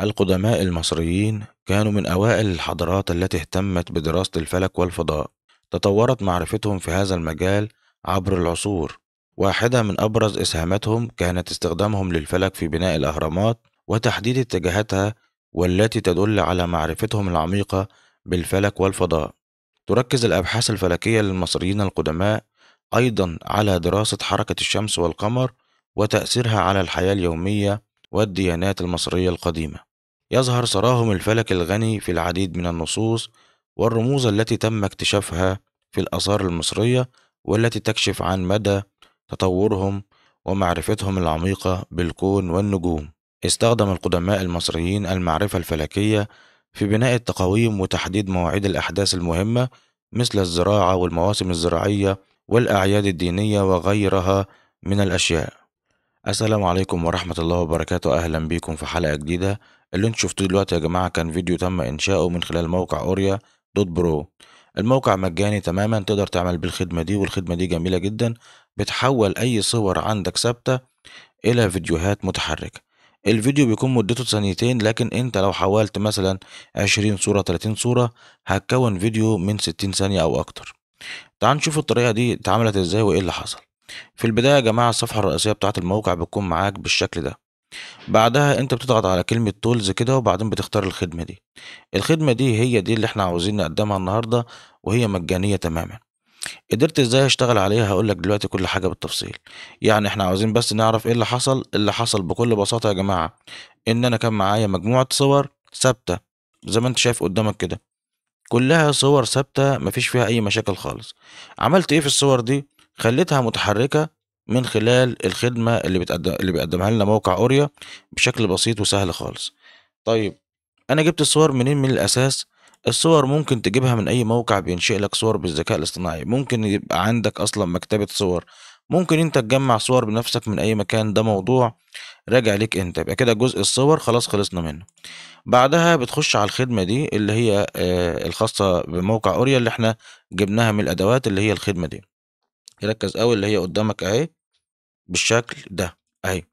القدماء المصريين كانوا من أوائل الحضارات التي اهتمت بدراسة الفلك والفضاء تطورت معرفتهم في هذا المجال عبر العصور واحدة من أبرز إسهاماتهم كانت استخدامهم للفلك في بناء الأهرامات وتحديد اتجاهاتها والتي تدل على معرفتهم العميقة بالفلك والفضاء تركز الأبحاث الفلكية للمصريين القدماء أيضا على دراسة حركة الشمس والقمر وتأثيرها على الحياة اليومية والديانات المصرية القديمة يظهر سراهم الفلك الغني في العديد من النصوص والرموز التي تم اكتشافها في الآثار المصرية والتي تكشف عن مدى تطورهم ومعرفتهم العميقة بالكون والنجوم. استخدم القدماء المصريين المعرفة الفلكية في بناء التقاويم وتحديد مواعيد الأحداث المهمة مثل الزراعة والمواسم الزراعية والأعياد الدينية وغيرها من الأشياء. السلام عليكم ورحمة الله وبركاته أهلا بكم في حلقة جديدة اللي انتوا شفتوه دلوقتي يا جماعة كان فيديو تم إنشاؤه من خلال موقع أوريا دوت برو الموقع مجاني تماما تقدر تعمل بالخدمة دي والخدمة دي جميلة جدا بتحول أي صور عندك ثابتة إلى فيديوهات متحركة الفيديو بيكون مدته ثانيتين لكن انت لو حولت مثلا 20 صورة 30 صورة هتكون فيديو من 60 ثانية أو أكتر تعال نشوف الطريقة دي اتعملت ازاي وايه اللي حصل في البداية يا جماعة الصفحة الرئيسية بتاعة الموقع بتكون معاك بالشكل ده بعدها أنت بتضغط على كلمة تولز كده وبعدين بتختار الخدمة دي الخدمة دي هي دي اللي احنا عاوزين نقدمها النهاردة وهي مجانية تماما قدرت ازاي اشتغل عليها هقولك دلوقتي كل حاجة بالتفصيل يعني احنا عاوزين بس نعرف ايه اللي حصل اللي حصل بكل بساطة يا جماعة ان انا كان معايا مجموعة صور ثابتة زي ما انت شايف قدامك كده كلها صور ثابتة مفيش فيها اي مشاكل خالص عملت ايه في الصور دي خليتها متحركة من خلال الخدمة اللي بتقدم اللي بيقدمها لنا موقع اوريا بشكل بسيط وسهل خالص طيب انا جبت الصور منين من الاساس الصور ممكن تجيبها من اي موقع بينشئ لك صور بالذكاء الاصطناعي ممكن يبقى عندك اصلا مكتبة صور ممكن انت تجمع صور بنفسك من اي مكان ده موضوع راجع ليك انت يبقى كده جزء الصور خلاص خلصنا منه بعدها بتخش على الخدمة دي اللي هي آه، الخاصة بموقع اوريا اللي احنا جبناها من الادوات اللي هي الخدمة دي ركز قوي اللي هي قدامك اهي بالشكل ده اهي أيوه.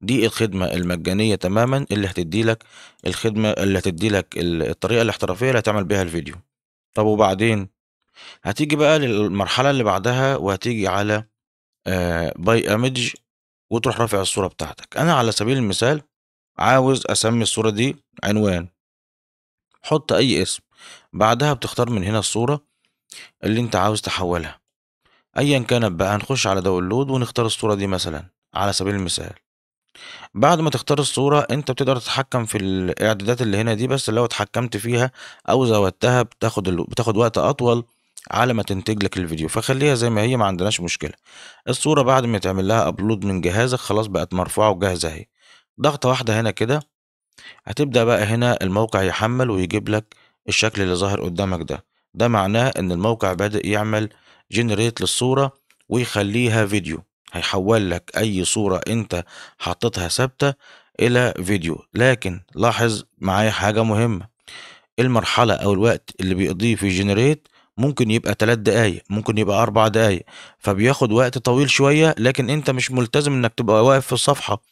دي الخدمة المجانية تماما اللي هتدي لك الخدمة اللي هتدي لك الطريقة الاحترافية اللي هتعمل بيها الفيديو طب وبعدين هتيجي بقى للمرحلة اللي بعدها وهتيجي على باي آه، امج وتروح رافع الصورة بتاعتك انا على سبيل المثال عاوز اسمي الصورة دي عنوان حط اي اسم بعدها بتختار من هنا الصورة اللي انت عاوز تحولها ايا كانت بقى هنخش على داونلود ونختار الصورة دي مثلا على سبيل المثال بعد ما تختار الصورة انت بتقدر تتحكم في الاعدادات اللي هنا دي بس لو اتحكمت فيها او زودتها بتاخد ال... بتاخد وقت اطول على ما تنتج لك الفيديو فخليها زي ما هي ما عندناش مشكلة الصورة بعد ما تعمل لها ابلود من جهازك خلاص بقت مرفوعة وجاهزة اهي ضغطة واحدة هنا كده هتبدأ بقى هنا الموقع يحمل ويجيب لك الشكل اللي ظاهر قدامك ده ده معناه ان الموقع بادئ يعمل جنريت للصورة ويخليها فيديو هيحول لك اي صورة انت حطيتها ثابتة الى فيديو لكن لاحظ معايا حاجة مهمة المرحلة او الوقت اللي بيقضيه في جنريت ممكن يبقى 3 دقايق ممكن يبقى 4 دقايق فبياخد وقت طويل شوية لكن انت مش ملتزم انك تبقى واقف في الصفحة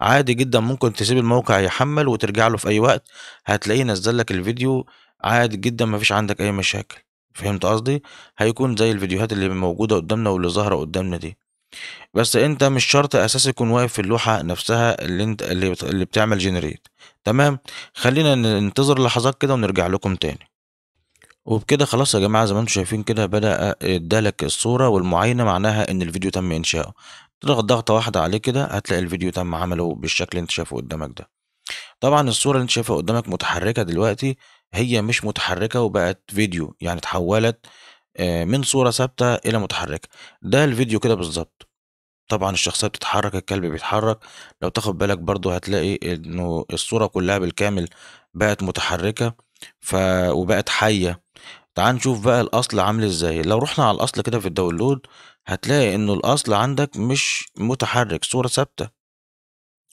عادي جدا ممكن تسيب الموقع يحمل وترجع له في اي وقت هتلاقيه نزل لك الفيديو عادي جدا مفيش عندك اي مشاكل فهمت قصدي هيكون زي الفيديوهات اللي موجودة قدامنا واللي ظاهرة قدامنا دي بس انت مش شرط اساس يكون واقف في اللوحة نفسها اللي انت اللي, اللي بتعمل جنريت تمام خلينا ننتظر لحظات كده ونرجع لكم تاني وبكده خلاص يا جماعة زي ما انتم شايفين كده بدأ ادالك الصورة والمعاينة معناها ان الفيديو تم انشاؤه تضغط ضغطة واحدة عليه كده هتلاقي الفيديو تم عمله بالشكل اللي انت شايفه قدامك ده طبعا الصورة اللي انت شايفها قدامك متحركة دلوقتي هي مش متحركة وبقت فيديو يعني اتحولت آه، من صورة ثابتة إلى متحركة ده الفيديو كده بالظبط طبعا الشخصية بتتحرك الكلب بيتحرك لو تاخد بالك برضو هتلاقي إنه الصورة كلها بالكامل بقت متحركة ف... وبقت حية تعال نشوف بقى الأصل عامل إزاي لو رحنا على الأصل كده في الداونلود هتلاقي إنه الأصل عندك مش متحرك صورة ثابتة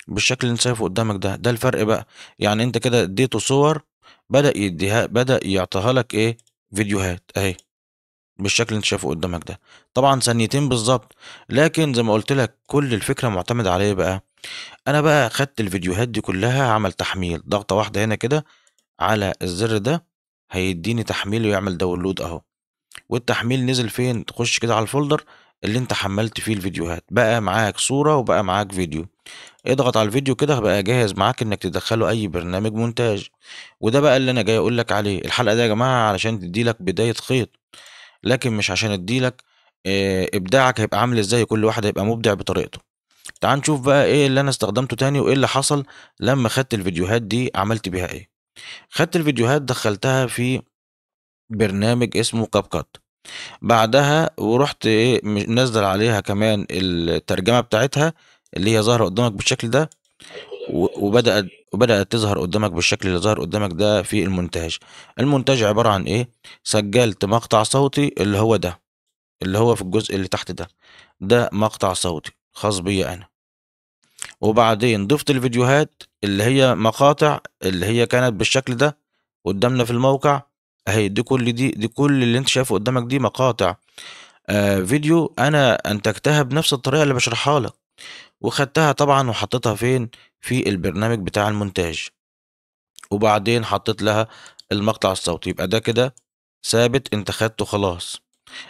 بالشكل اللي انت شايفه قدامك ده ده الفرق بقى يعني انت كده اديته صور بدأ يديها بدأ يعطيها لك ايه فيديوهات اهي بالشكل اللي انت شايفه قدامك ده طبعا ثانيتين بالظبط لكن زي ما قلت لك كل الفكره معتمده على ايه بقى انا بقى خدت الفيديوهات دي كلها عمل تحميل ضغطه واحده هنا كده على الزر ده هيديني تحميل ويعمل داونلود اهو والتحميل نزل فين تخش كده على الفولدر اللي انت حملت فيه الفيديوهات بقى معاك صورة وبقى معاك فيديو اضغط على الفيديو كده بقى جاهز معاك انك تدخله اي برنامج مونتاج وده بقى اللي انا جاي اقول لك عليه الحلقة دي يا جماعة علشان تديلك بداية خيط لكن مش عشان اديلك آه، ابداعك هيبقى عامل ازاي كل واحد هيبقى مبدع بطريقته تعال نشوف بقى ايه اللي انا استخدمته تاني وايه اللي حصل لما خدت الفيديوهات دي عملت بيها ايه خدت الفيديوهات دخلتها في برنامج اسمه كاب كات بعدها ورُحت إيه نزل عليها كمان الترجمة بتاعتها اللي هي ظاهرة قدّامك بالشكل ده، وبدأت وبدأت تظهر قدّامك بالشكل اللي ظاهر قدّامك ده في المونتاج المونتاج عبارة عن إيه، سجّلت مقطع صوتي اللي هو ده، اللي هو في الجزء اللي تحت ده، ده مقطع صوتي خاص بيّا أنا. وبعدين ضِفت الفيديوهات اللي هي مقاطع اللي هي كانت بالشكل ده قدّامنا في الموقع. اهي دي كل دي دي كل اللي انت شايفه قدامك دي مقاطع آه فيديو انا انتجتها بنفس الطريقه اللي بشرحها لك وخدتها طبعا وحطيتها فين في البرنامج بتاع المونتاج وبعدين حطيت لها المقطع الصوتي يبقى ده كده ثابت انت خدته خلاص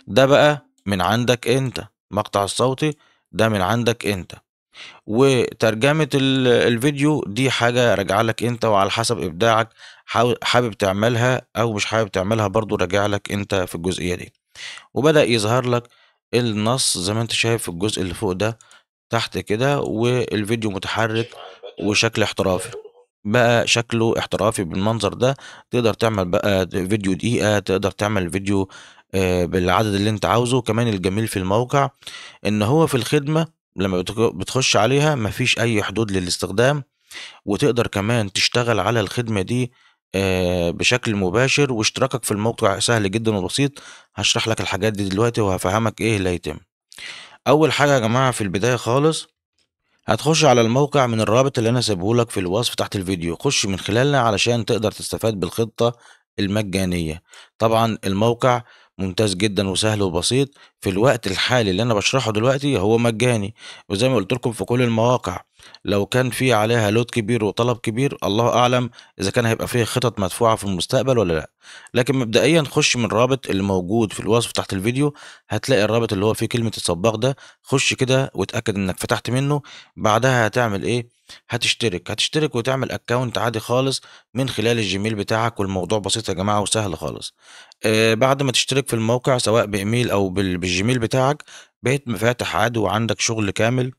ده بقى من عندك انت مقطع الصوتي ده من عندك انت وترجمة الفيديو دي حاجة راجعة لك انت وعلى حسب ابداعك حابب تعملها او مش حابب تعملها برضو راجع لك انت في الجزئية دي وبدأ يظهر لك النص زي ما انت شايف في الجزء اللي فوق ده تحت كده والفيديو متحرك وشكل احترافي بقى شكله احترافي بالمنظر ده تقدر تعمل بقى فيديو دقيقة تقدر تعمل فيديو آه، بالعدد اللي انت عاوزه كمان الجميل في الموقع ان هو في الخدمة لما بتخش عليها مفيش اي حدود للاستخدام وتقدر كمان تشتغل على الخدمة دي بشكل مباشر واشتراكك في الموقع سهل جدا وبسيط هشرح لك الحاجات دي دلوقتي وهفهمك ايه اللي هيتم اول حاجة يا جماعة في البداية خالص هتخش على الموقع من الرابط اللي انا سيبهولك في الوصف تحت الفيديو خش من خلالنا علشان تقدر تستفاد بالخطة المجانية طبعا الموقع ممتاز جدا وسهل وبسيط في الوقت الحالي اللي انا بشرحه دلوقتي هو مجاني وزي ما قلت لكم في كل المواقع لو كان في عليها لود كبير وطلب كبير الله اعلم اذا كان هيبقى فيه خطط مدفوعه في المستقبل ولا لا لكن مبدئيا خش من الرابط اللي موجود في الوصف تحت الفيديو هتلاقي الرابط اللي هو فيه كلمه السباق ده خش كده واتاكد انك فتحت منه بعدها هتعمل ايه هتشترك هتشترك وتعمل اكونت عادي خالص من خلال الجيميل بتاعك والموضوع بسيط يا جماعه وسهل خالص آه بعد ما تشترك في الموقع سواء بايميل او بالجيميل بتاعك بقيت مفاتح عادي وعندك شغل كامل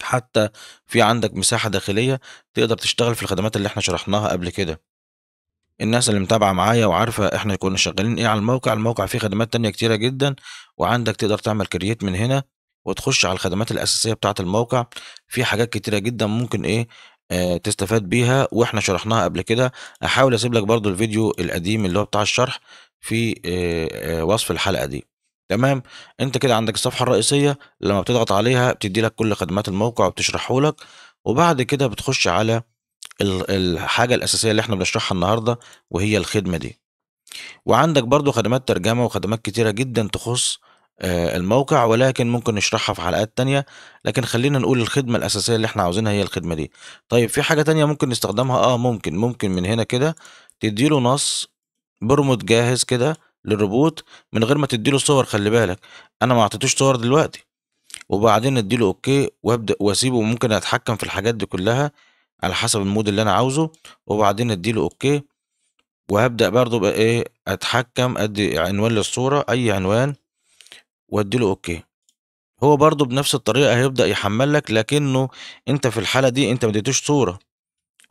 حتى في عندك مساحه داخليه تقدر تشتغل في الخدمات اللي احنا شرحناها قبل كده الناس اللي متابعة معايا وعارفة احنا كنا شغالين ايه على الموقع الموقع فيه خدمات تانية كتيرة جدا وعندك تقدر تعمل كرييت من هنا وتخش على الخدمات الاساسيه بتاعه الموقع في حاجات كتيره جدا ممكن ايه آه، تستفاد بيها واحنا شرحناها قبل كده احاول اسيب لك برضو الفيديو القديم اللي هو بتاع الشرح في آه، آه، وصف الحلقه دي تمام انت كده عندك الصفحه الرئيسيه لما بتضغط عليها بتدي لك كل خدمات الموقع وبتشرحه لك وبعد كده بتخش على الحاجه الاساسيه اللي احنا بنشرحها النهارده وهي الخدمه دي وعندك برضو خدمات ترجمه وخدمات كتيره جدا تخص آه، الموقع ولكن ممكن نشرحها في حلقات تانية لكن خلينا نقول الخدمة الأساسية اللي احنا عاوزينها هي الخدمة دي طيب في حاجة تانية ممكن نستخدمها اه ممكن ممكن من هنا كده تديله نص برمود جاهز كده للروبوت من غير ما تديله صور خلي بالك انا ما اعطيتوش صور دلوقتي وبعدين اديله اوكي وابدا واسيبه وممكن اتحكم في الحاجات دي كلها على حسب المود اللي انا عاوزه وبعدين اديله اوكي وهبدا برضو بقى ايه اتحكم ادي عنوان للصوره اي عنوان وادي له اوكي هو برضه بنفس الطريقه هيبدا يحمل لك لكنه انت في الحاله دي انت ما صوره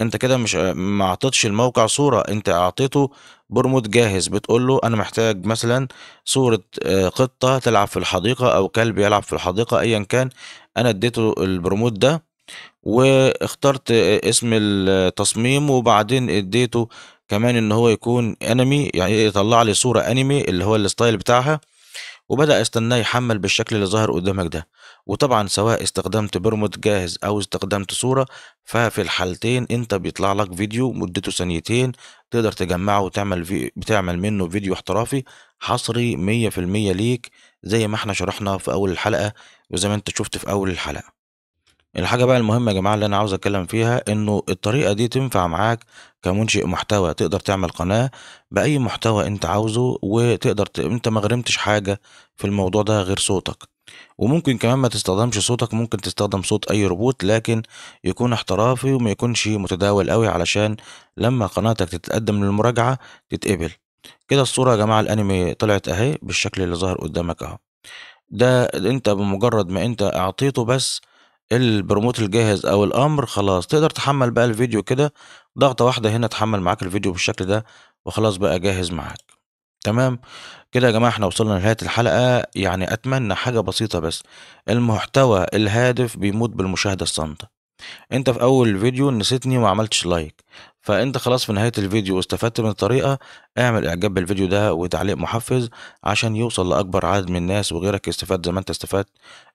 انت كده مش ما اعطيتش الموقع صوره انت اعطيته برمود جاهز بتقول له انا محتاج مثلا صوره آه، قطه تلعب في الحديقه او كلب يلعب في الحديقه ايا كان انا اديته البرمود ده واخترت آه، اسم التصميم وبعدين اديته كمان ان هو يكون انمي يعني يطلع لي صوره انمي اللي هو الستايل بتاعها وبدأ استناه يحمل بالشكل اللي ظاهر قدامك ده وطبعا سواء استخدمت برمود جاهز أو استخدمت صورة ففي الحالتين أنت بيطلع لك فيديو مدته ثانيتين تقدر تجمعه وتعمل في بتعمل منه فيديو احترافي حصري مية في المية ليك زي ما احنا شرحنا في أول الحلقة وزي ما انت شفت في أول الحلقة الحاجة بقى المهمة يا جماعة اللي أنا عاوز أتكلم فيها إنه الطريقة دي تنفع معاك كمنشئ محتوى تقدر تعمل قناة بأي محتوى أنت عاوزه وتقدر ت... أنت ما غرمتش حاجة في الموضوع ده غير صوتك وممكن كمان ما تستخدمش صوتك ممكن تستخدم صوت أي روبوت لكن يكون احترافي وما يكونش متداول قوي علشان لما قناتك تتقدم للمراجعة تتقبل كده الصورة يا جماعة الأنمي طلعت أهي بالشكل اللي ظهر قدامك أهو ده انت بمجرد ما انت اعطيته بس البرموت الجاهز أو الأمر خلاص تقدر تحمل بقى الفيديو كده ضغطة واحدة هنا تحمل معاك الفيديو بالشكل ده وخلاص بقى جاهز معاك تمام كده يا جماعة احنا وصلنا لنهاية الحلقة يعني أتمنى حاجة بسيطة بس المحتوى الهادف بيموت بالمشاهدة الصامتة انت في اول فيديو نسيتني وما عملتش لايك فانت خلاص في نهاية الفيديو واستفدت من الطريقة اعمل اعجاب بالفيديو ده وتعليق محفز عشان يوصل لاكبر عدد من الناس وغيرك يستفاد زي ما انت استفدت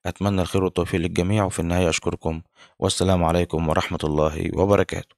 اتمنى الخير والتوفيق للجميع وفي النهاية اشكركم والسلام عليكم ورحمة الله وبركاته